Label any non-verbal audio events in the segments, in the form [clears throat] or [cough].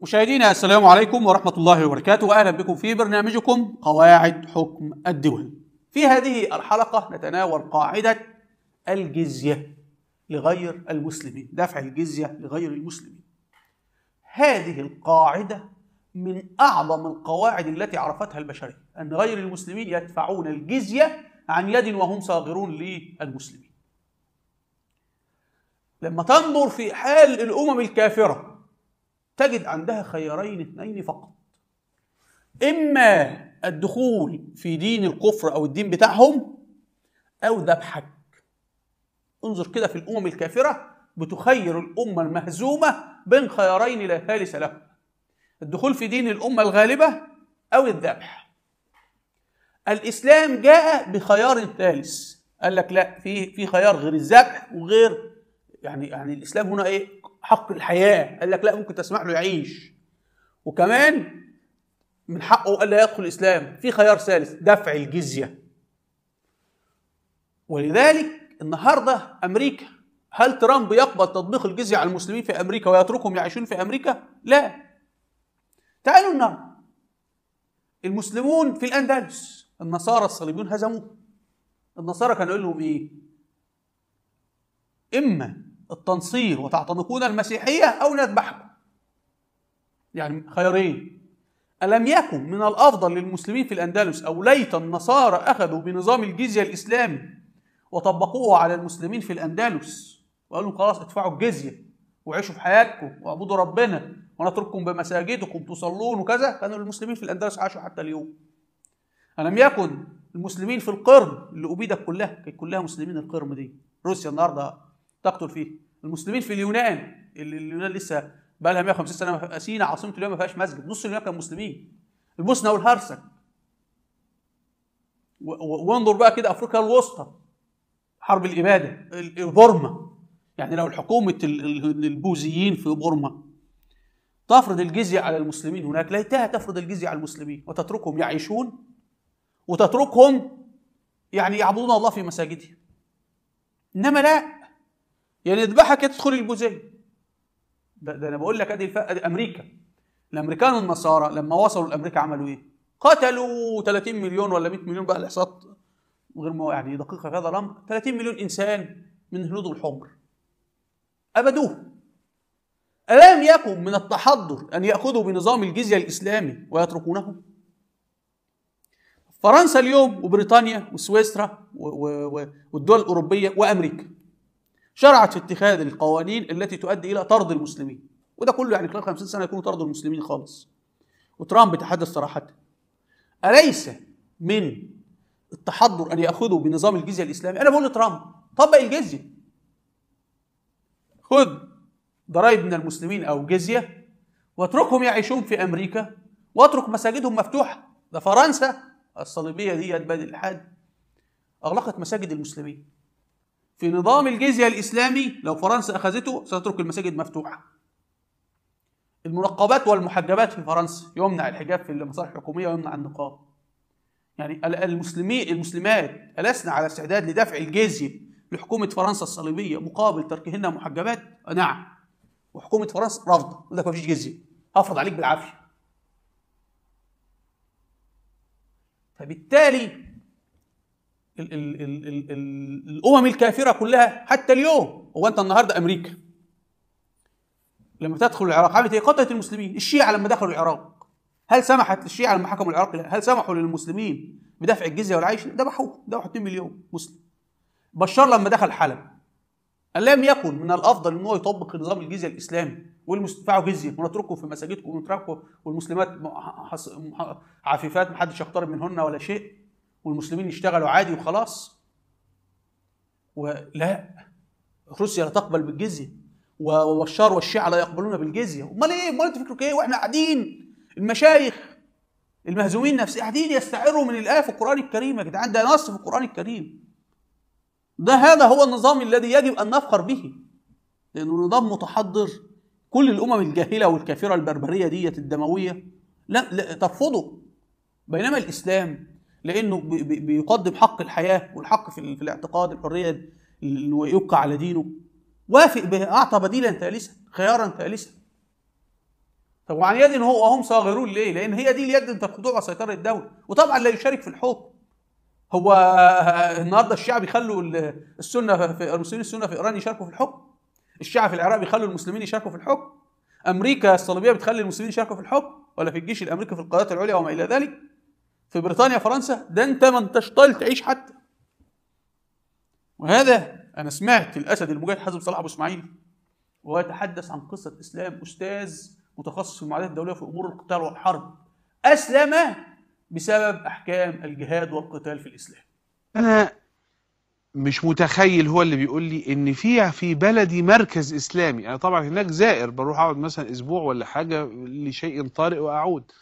مشاهدينا السلام عليكم ورحمة الله وبركاته وأهلا بكم في برنامجكم قواعد حكم الدول في هذه الحلقة نتناول قاعدة الجزية لغير المسلمين دفع الجزية لغير المسلمين هذه القاعدة من أعظم القواعد التي عرفتها البشرية أن غير المسلمين يدفعون الجزية عن يد وهم صاغرون للمسلمين لما تنظر في حال الأمم الكافرة تجد عندها خيارين اثنين فقط إما الدخول في دين الكفر أو الدين بتاعهم أو ذبحك انظر كده في الأمم الكافرة بتخير الأمة المهزومة بين خيارين لا ثالث له الدخول في دين الأمة الغالبة أو الذبح الإسلام جاء بخيار ثالث قال لك لا في في خيار غير الذبح وغير يعني يعني الإسلام هنا إيه حق الحياه إيه. قال لك لا ممكن تسمح له يعيش وكمان من حقه الا يدخل الاسلام في خيار ثالث دفع الجزيه ولذلك النهارده امريكا هل ترامب يقبل تطبيق الجزيه على المسلمين في امريكا ويتركهم يعيشون في امريكا لا تعالوا النهارده المسلمون في الاندلس النصارى الصليبيون هزموه النصارى كانوا يقول لهم ايه اما التنصير وتعتنقون المسيحية أو نذبحكم يعني خيارين ألم يكن من الأفضل للمسلمين في الأندلس أو ليت النصارى أخذوا بنظام الجزية الإسلامي وطبقوه على المسلمين في الأندلس وقالوا خلاص ادفعوا الجزية وعيشوا في حياتكم واعبدوا ربنا ونترككم بمساجدكم تصلون وكذا كانوا المسلمين في الأندلس عاشوا حتى اليوم ألم يكن المسلمين في القرم اللي أبيدت كلها كانت كلها مسلمين القرم دي روسيا النهارده تقتل فيه المسلمين في اليونان اللي اليونان لسه بقى لها 150 سنه اثينا عاصمه اليونان ما فيهاش مسجد نص اليونان كان مسلمين البوسنه والهرسك وانظر بقى كده افريقيا الوسطى حرب الاباده بورما يعني لو الحكومه البوذيين في بورما تفرض الجزيه على المسلمين هناك ليتها تفرض الجزيه على المسلمين وتتركهم يعيشون وتتركهم يعني يعبدون الله في مساجدهم انما لا يعني اذبحك تدخل الجزية ده, ده انا بقول لك ادي دي امريكا الامريكان والنصارى لما وصلوا لامريكا عملوا ايه؟ قتلوا 30 مليون ولا 100 مليون بقى الاحصاءات غير ما يعني دقيقه في هذا الامر 30 مليون انسان من الهنود والحمر ابدوه الم يكن من التحضر ان ياخذوا بنظام الجزيه الاسلامي ويتركونه؟ فرنسا اليوم وبريطانيا وسويسرا والدول الاوروبيه وامريكا شرعت في اتخاذ القوانين التي تؤدي الى طرد المسلمين وده كله يعني خلال 50 سنه يكون طردوا المسلمين خالص وترامب تحدث صراحه اليس من التحضر ان ياخذوا بنظام الجزيه الاسلامي انا بقول لترامب طبق الجزيه خذ ضرائب من المسلمين او جزيه واتركهم يعيشون في امريكا واترك مساجدهم مفتوحه ده فرنسا الصليبيه دي بادئ الحاد اغلقت مساجد المسلمين في نظام الجزية الإسلامي لو فرنسا أخذته ستترك المساجد مفتوحة المنقبات والمحجبات في فرنسا يمنع الحجاب في المصالح الحكومية ويمنع النقاب يعني المسلمين المسلمات ألسنا على استعداد لدفع الجزية لحكومة فرنسا الصليبية مقابل تركهن محجبات نعم وحكومة فرنسا رافضة يقول لك مفيش جزية هفرض عليك بالعافية فبالتالي ال ال ال ال ال الامم الكافره كلها حتى اليوم هو انت النهارده امريكا لما تدخل العراق عملت ايه؟ قتلت المسلمين، الشيعه لما دخلوا العراق هل سمحت للشيعه لما حكموا العراق؟ لا، هل سمحوا للمسلمين بدفع الجزيه والعيش؟ ذبحوه، ذبحوا 2 مليون مسلم. بشار لما دخل حلب لم يكن من الافضل ان هو يطبق نظام الجزيه الاسلامي والمستدفعوا جزيه ونترككم في مساجدكم ونترككم والمسلمات عفيفات محدش يقترب منهن ولا شيء والمسلمين يشتغلوا عادي وخلاص ولا روسيا لا تقبل بالجزيه والشار والشيعه لا يقبلون بالجزيه امال ايه امال انتوا ايه واحنا قاعدين المشايخ المهزومين نفسيا قاعدين يستعروا من الايه في القران الكريم يا جدعان ده نص في القران الكريم ده هذا هو النظام الذي يجب ان نفخر به لانه نظام متحضر كل الامم الجاهله والكافره البربريه ديت الدمويه لا, لا ترفضه بينما الاسلام لانه بيقدم حق الحياه والحق في, الاعتقاد الحريه ويبقى على دينه وافق اعطى بديلا ثالثا خيارا ثالثا طب وعن يد هو وهم صاغرون ليه؟ لان هي دي اليد انت خضوع سيطره الدوله وطبعا لا يشارك في الحكم هو النهارده الشعب يخلوا السنه في المسلمين السنه في ايران يشاركوا في الحكم الشعب في العراق بيخلوا المسلمين يشاركوا في الحكم امريكا الصليبيه بتخلي المسلمين يشاركوا في الحكم ولا في الجيش الامريكي في القيادات العليا وما الى ذلك في بريطانيا فرنسا ده انت ما انتش طايل تعيش حتى وهذا انا سمعت الاسد المجاهد حزب صلاح ابو اسماعيل وهو يتحدث عن قصه اسلام استاذ متخصص في المعادلات الدوليه في امور القتال والحرب اسلم بسبب احكام الجهاد والقتال في الاسلام انا مش متخيل هو اللي بيقول لي ان في في بلدي مركز اسلامي انا طبعا هناك زائر بروح اقعد مثلا اسبوع ولا حاجه لشيء طارئ واعود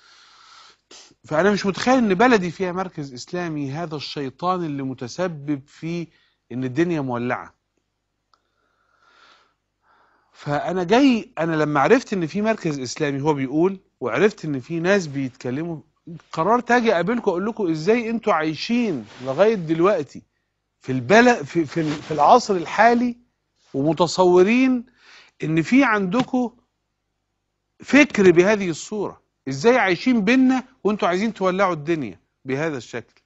فأنا مش متخيل إن بلدي فيها مركز إسلامي هذا الشيطان اللي متسبب في إن الدنيا مولعة فأنا جاي أنا لما عرفت إن في مركز إسلامي هو بيقول وعرفت إن في ناس بيتكلموا قررت أجي أقابلكم أقول لكم إزاي أنتوا عايشين لغاية دلوقتي في البلد في, في, في العصر الحالي ومتصورين إن في عندكم فكر بهذه الصورة ازاي عايشين بينا وانتوا عايزين تولعوا الدنيا بهذا الشكل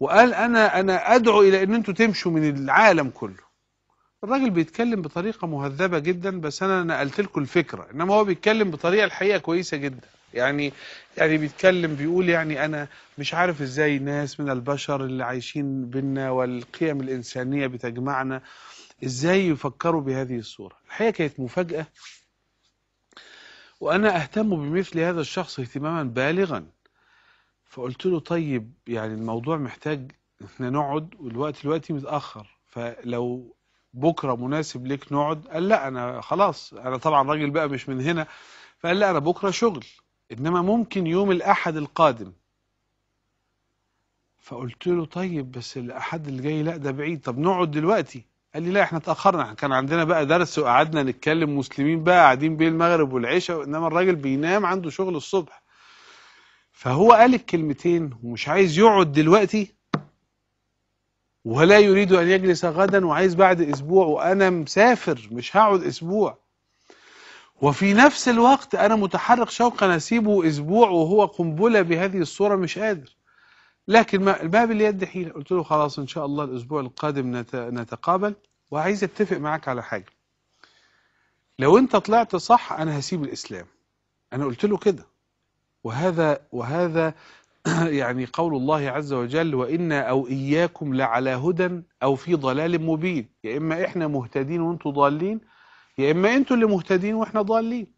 وقال انا انا ادعو الى ان انتوا تمشوا من العالم كله الراجل بيتكلم بطريقه مهذبه جدا بس انا نقلت لكم الفكره انما هو بيتكلم بطريقه الحقيقه كويسه جدا يعني يعني بيتكلم بيقول يعني انا مش عارف ازاي ناس من البشر اللي عايشين بينا والقيم الانسانيه بتجمعنا ازاي يفكروا بهذه الصوره الحقيقه كانت مفاجاه وأنا أهتم بمثل هذا الشخص اهتماما بالغا فقلت له طيب يعني الموضوع محتاج احنا نقعد والوقت الوقت متأخر فلو بكرة مناسب ليك نقعد قال لا أنا خلاص أنا طبعا راجل بقى مش من هنا فقال لا أنا بكرة شغل إنما ممكن يوم الأحد القادم فقلت له طيب بس الأحد اللي جاي لا ده بعيد طب نقعد دلوقتي قال لي لا احنا اتاخرنا كان عندنا بقى درس وقعدنا نتكلم مسلمين بقى قاعدين بيه المغرب والعشاء انما الراجل بينام عنده شغل الصبح فهو قال الكلمتين ومش عايز يقعد دلوقتي ولا يريد ان يجلس غدا وعايز بعد اسبوع وانا مسافر مش هقعد اسبوع وفي نفس الوقت انا متحرك شوقا اسيبه اسبوع وهو قنبله بهذه الصوره مش قادر لكن ما باليد حيلة قلت له خلاص إن شاء الله الأسبوع القادم نتقابل وعايز أتفق معاك على حاجة لو أنت طلعت صح أنا هسيب الإسلام أنا قلت له كده وهذا وهذا [clears throat] يعني قول الله عز وجل وإنا أو إياكم لعلى هدى أو في ضلال مبين يا إما إحنا مهتدين وأنتوا ضالين يا إما أنتوا اللي مهتدين وإحنا ضالين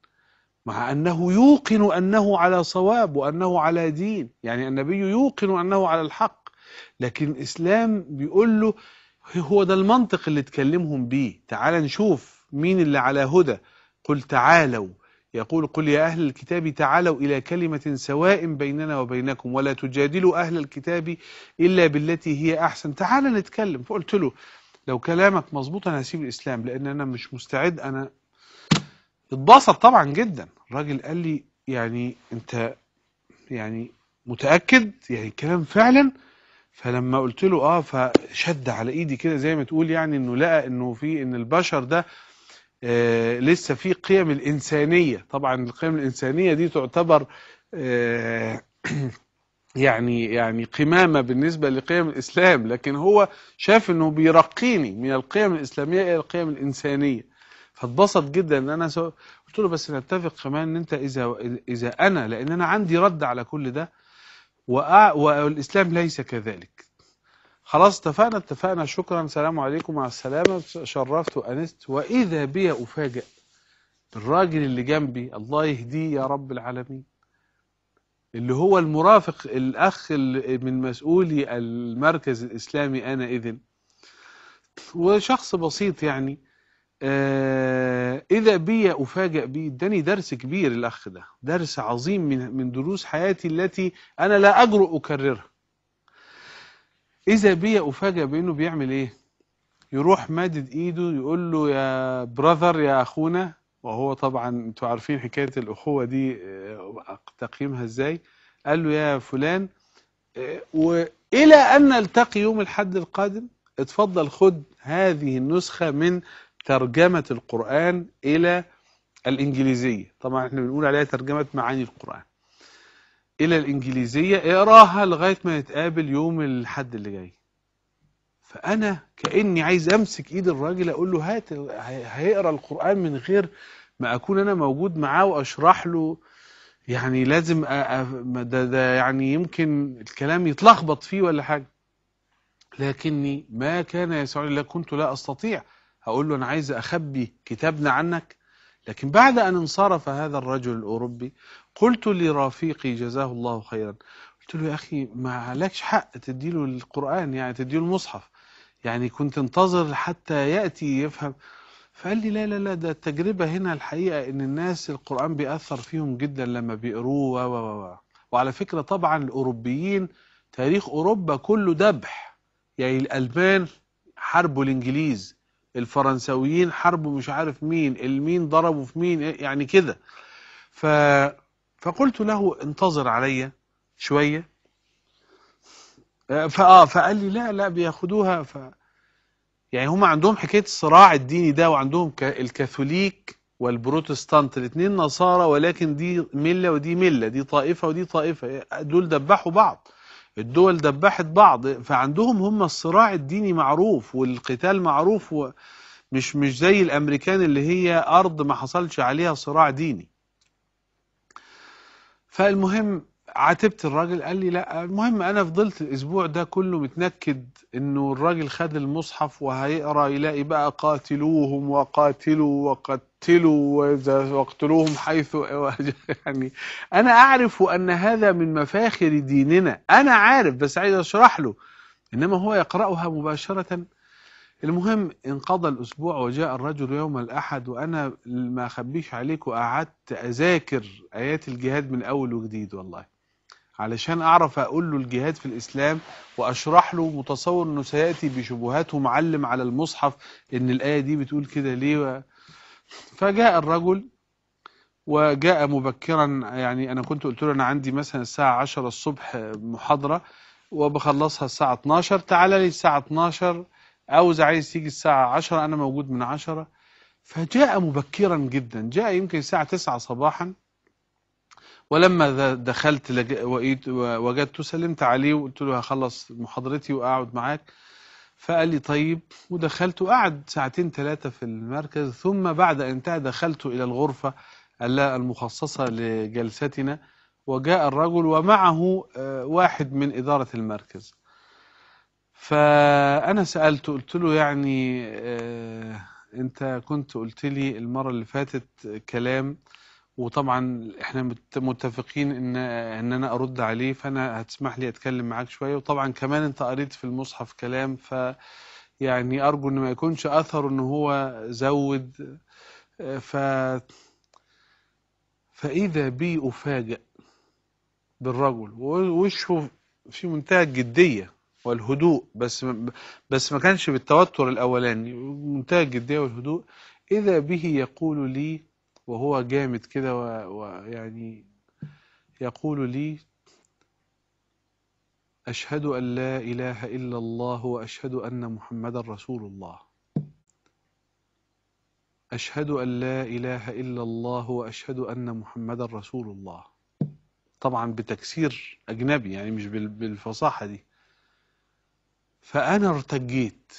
مع أنه يوقن أنه على صواب وأنه على دين يعني النبي يوقن أنه على الحق لكن الإسلام بيقول له هو ده المنطق اللي تكلمهم بيه تعال نشوف مين اللي على هدى قل تعالوا يقول قل يا أهل الكتاب تعالوا إلى كلمة سواء بيننا وبينكم ولا تجادلوا أهل الكتاب إلا بالتي هي أحسن تعال نتكلم فقلت له لو كلامك مظبوط أنا هسيب الإسلام لأن أنا مش مستعد أنا اتبسط طبعا جدا الراجل قال لي يعني انت يعني متأكد يعني الكلام فعلا فلما قلت له اه فشد على ايدي كده زي ما تقول يعني انه لقى انه في ان البشر ده آه لسه في قيم الانسانيه طبعا القيم الانسانيه دي تعتبر آه [clears throat] يعني يعني قمامه بالنسبه لقيم الاسلام لكن هو شاف انه بيرقيني من القيم الاسلاميه الى القيم الانسانيه فاتبسط جدا ان انا سو... قلت له بس نتفق كمان ان انت اذا اذا انا لان انا عندي رد على كل ده وأ... والاسلام ليس كذلك خلاص اتفقنا اتفقنا شكرا سلام عليكم مع السلامه شرفت وانست واذا بي افاجئ بالراجل اللي جنبي الله يهديه يا رب العالمين اللي هو المرافق الاخ من مسؤولي المركز الاسلامي انا اذن وشخص بسيط يعني آه، إذا بي أفاجأ بيه اداني درس كبير الأخ ده درس عظيم من من دروس حياتي التي أنا لا أجرؤ أكررها إذا بي أفاجأ بأنه بيعمل إيه يروح مادد إيده يقول له يا براذر يا أخونا وهو طبعا أنتوا عارفين حكاية الأخوة دي آه، تقييمها إزاي قال له يا فلان آه، وإلى أن نلتقي يوم الحد القادم اتفضل خد هذه النسخة من ترجمة القرآن إلى الإنجليزية طبعا احنا بنقول عليها ترجمة معاني القرآن إلى الإنجليزية اقراها لغاية ما نتقابل يوم الحد اللي جاي فأنا كأني عايز أمسك إيد الراجل أقول له هات هيقرأ القرآن من غير ما أكون أنا موجود معاه وأشرح له يعني لازم ده, ده يعني يمكن الكلام يتلخبط فيه ولا حاجة لكني ما كان يسعني لا كنت لا أستطيع أقول له أنا عايز أخبي كتابنا عنك لكن بعد أن انصرف هذا الرجل الأوروبي قلت لرفيقي جزاه الله خيرا قلت له يا أخي ما عليكش حق تديله القرآن يعني تديله المصحف يعني كنت انتظر حتى يأتي يفهم فقال لي لا لا لا ده التجربة هنا الحقيقة ان الناس القرآن بيأثر فيهم جدا لما بيقروه و و و وعلى فكرة طبعا الأوروبيين تاريخ أوروبا كله دبح يعني الألبان حاربوا الإنجليز الفرنساويين حاربوا مش عارف مين المين ضربوا في مين يعني كده ف فقلت له انتظر عليا شويه آه، فاه فقال لي لا لا بياخدوها ف يعني هم عندهم حكايه الصراع الديني ده وعندهم الكاثوليك والبروتستانت الاثنين نصارى ولكن دي مله ودي مله دي طائفه ودي طائفه دول دبحوا بعض الدول دبحت بعض فعندهم هم الصراع الديني معروف والقتال معروف مش مش زي الامريكان اللي هي ارض ما حصلش عليها صراع ديني فالمهم عاتبت الراجل قال لي لا المهم انا فضلت الاسبوع ده كله متنكد انه الراجل خد المصحف وهيقرا يلاقي بقى قاتلوهم وقاتلوا وقتلوا واقتلوهم حيث [laughs] يعني انا اعرف ان هذا من مفاخر ديننا انا عارف بس عايز اشرح له انما هو يقراها مباشره المهم انقضى الأسبوع وجاء الرجل يوم الأحد وأنا ما أخبيش عليك وقعدت أذاكر آيات الجهاد من أول وجديد والله علشان أعرف أقول له الجهاد في الإسلام وأشرح له متصور أنه سيأتي بشبهات ومعلم على المصحف أن الآية دي بتقول كده ليه فجاء الرجل وجاء مبكرا يعني أنا كنت قلت له أنا عندي مثلا الساعة 10 الصبح محاضرة وبخلصها الساعة 12 تعال لي الساعة 12 عاوز عايز تيجي الساعة 10 أنا موجود من 10 فجاء مبكرا جدا جاء يمكن الساعة 9 صباحا ولما دخلت وجدته سلمت عليه وقلت له هخلص محاضرتي واقعد معاك فقال لي طيب ودخلت وقعد ساعتين ثلاثة في المركز ثم بعد أن انتهى دخلت إلى الغرفة المخصصة لجلستنا وجاء الرجل ومعه آه، واحد من إدارة المركز فأنا سألته قلت له يعني آه، أنت كنت قلت لي المرة اللي فاتت كلام وطبعا احنا متفقين ان ان انا ارد عليه فانا هتسمح لي اتكلم معاك شويه وطبعا كمان انت قريت في المصحف كلام ف يعني ارجو ان ما يكونش اثر ان هو زود ف فاذا بي افاجئ بالرجل ووشه في منتهى الجديه والهدوء بس بس ما كانش بالتوتر الاولاني منتهى الجديه والهدوء اذا به يقول لي وهو جامد كده ويعني يقول لي أشهد أن لا إله إلا الله وأشهد أن محمد رسول الله أشهد أن لا إله إلا الله وأشهد أن محمد رسول الله طبعا بتكسير أجنبي يعني مش بالفصاحة دي فأنا ارتجيت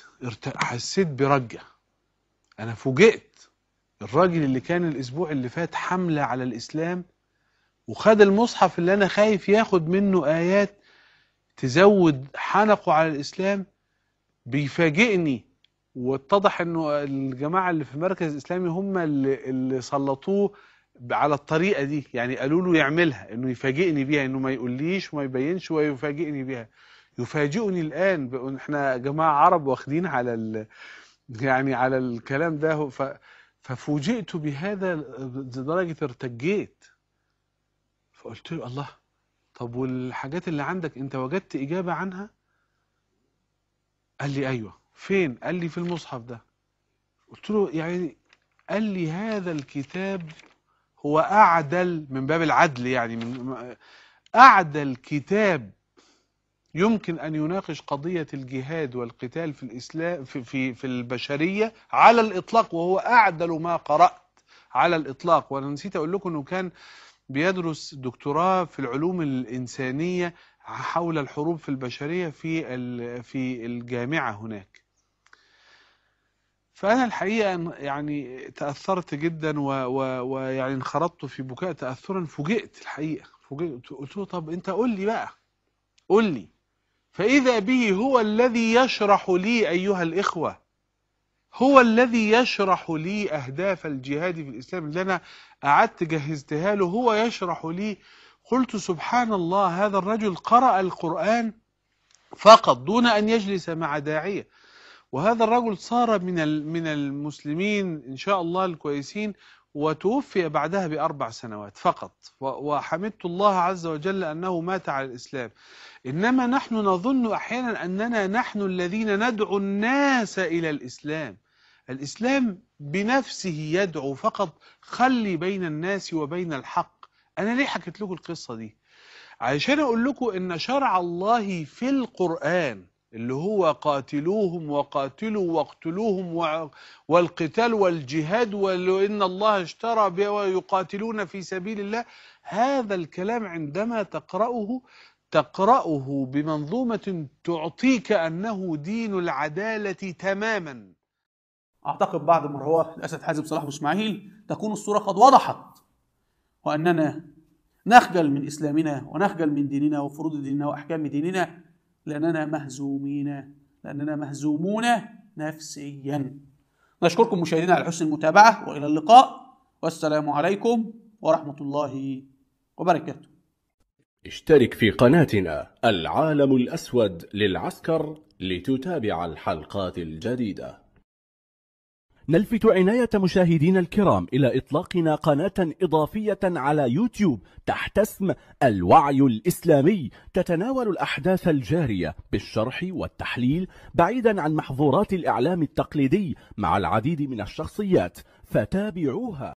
حسيت برجة أنا فوجئت الراجل اللي كان الأسبوع اللي فات حملة على الإسلام وخد المصحف اللي أنا خايف ياخد منه آيات تزود حنقه على الإسلام بيفاجئني واتضح أنه الجماعة اللي في مركز إسلامي هم اللي, اللي سلطوه على الطريقة دي يعني قالوا له يعملها أنه يفاجئني بيها أنه ما يقوليش وما يبينش ويفاجئني بيها يفاجئني الآن بأن احنا جماعة عرب واخدين على يعني على الكلام ده ف... ففوجئت بهذا لدرجة ارتجيت فقلت له الله طب والحاجات اللي عندك انت وجدت إجابة عنها قال لي أيوة فين قال لي في المصحف ده قلت له يعني قال لي هذا الكتاب هو أعدل من باب العدل يعني من أعدل كتاب يمكن أن يناقش قضية الجهاد والقتال في الإسلام في في, في البشرية على الإطلاق وهو أعدل ما قرأت على الإطلاق وأنا نسيت أقول لكم أنه كان بيدرس دكتوراه في العلوم الإنسانية حول الحروب في البشرية في في الجامعة هناك فأنا الحقيقة يعني تأثرت جدا ويعني انخرطت في بكاء تأثرا فوجئت الحقيقة فوجئت قلت له طب أنت قول لي بقى قول لي فإذا به هو الذي يشرح لي أيها الإخوة هو الذي يشرح لي أهداف الجهاد في الإسلام اللي أنا قعدت جهزتها له هو يشرح لي قلت سبحان الله هذا الرجل قرأ القرآن فقط دون أن يجلس مع داعية وهذا الرجل صار من من المسلمين إن شاء الله الكويسين وتوفي بعدها بأربع سنوات فقط وحمدت الله عز وجل أنه مات على الإسلام إنما نحن نظن أحيانا أننا نحن الذين ندعو الناس إلى الإسلام الإسلام بنفسه يدعو فقط خلي بين الناس وبين الحق أنا ليه حكيت لكم القصة دي عشان أقول لكم إن شرع الله في القرآن اللي هو قاتلوهم وقاتلوا واقتلوهم والقتال والجهاد وإن الله اشترى ويقاتلون في سبيل الله هذا الكلام عندما تقرأه تقرأه بمنظومة تعطيك أنه دين العدالة تماما أعتقد بعد رواه الأسد حازم صلاح وإسماعيل تكون الصورة قد وضحت وأننا نخجل من إسلامنا ونخجل من ديننا وفروض ديننا وأحكام ديننا لأننا مهزومين لأننا مهزومون نفسيا نشكركم مشاهدينا على حسن المتابعة وإلى اللقاء والسلام عليكم ورحمة الله وبركاته اشترك في قناتنا العالم الأسود للعسكر لتتابع الحلقات الجديدة نلفت عناية مشاهدين الكرام إلى إطلاقنا قناة إضافية على يوتيوب تحت اسم الوعي الإسلامي تتناول الأحداث الجارية بالشرح والتحليل بعيدا عن محظورات الإعلام التقليدي مع العديد من الشخصيات فتابعوها